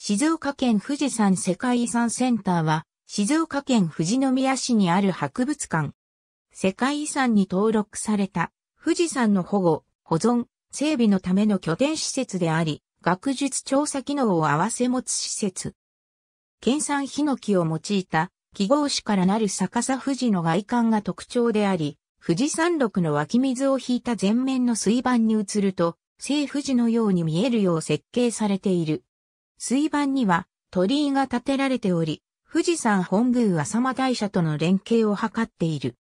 静岡県富士山世界遺産センターは、静岡県富士宮市にある博物館。世界遺産に登録された富士山の保護、保存、整備のための拠点施設であり、学術調査機能を併せ持つ施設。県産ヒノキを用いた記号紙からなる逆さ富士の外観が特徴であり、富士山麓の湧き水を引いた全面の水盤に移ると、聖富士のように見えるよう設計されている。水盤には鳥居が建てられており、富士山本宮浅間大社との連携を図っている。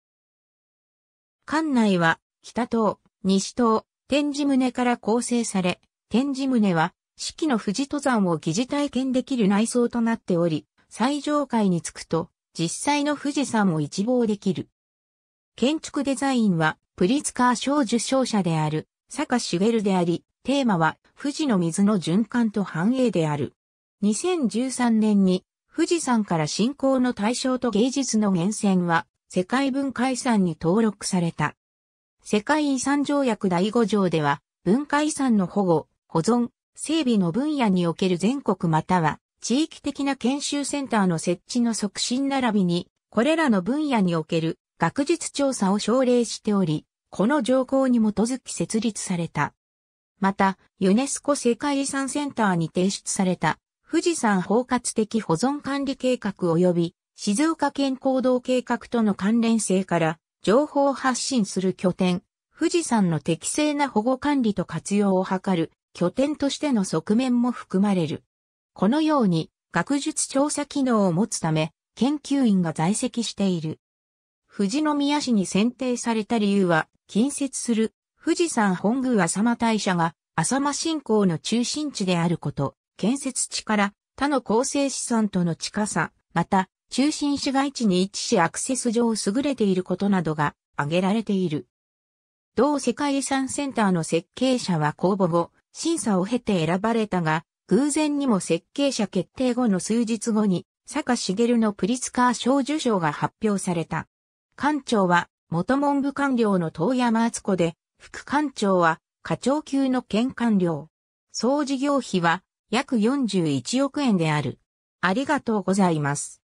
館内は北東、西東、天寺棟から構成され、天寺棟は四季の富士登山を疑似体験できる内装となっており、最上階に着くと実際の富士山を一望できる。建築デザインはプリツカー賞受賞者である坂茂であり、テーマは富士の水の循環と繁栄である。2013年に富士山から信仰の対象と芸術の源泉は世界文化遺産に登録された。世界遺産条約第5条では文化遺産の保護、保存、整備の分野における全国または地域的な研修センターの設置の促進並びに、これらの分野における学術調査を奨励しており、この条項に基づき設立された。また、ユネスコ世界遺産センターに提出された、富士山包括的保存管理計画及び、静岡県行動計画との関連性から、情報を発信する拠点、富士山の適正な保護管理と活用を図る拠点としての側面も含まれる。このように学術調査機能を持つため研究員が在籍している。富士宮市に選定された理由は近接する富士山本宮浅間大社が浅間信仰の中心地であること、建設地から他の構成資産との近さ、また中心市街地に位置しアクセス上優れていることなどが挙げられている。同世界遺産センターの設計者は公募後、審査を経て選ばれたが、偶然にも設計者決定後の数日後に、坂茂のプリツカー賞受賞が発表された。館長は、元文部官僚の遠山敦子で、副官庁は課長級の県官僚。総事業費は約41億円である。ありがとうございます。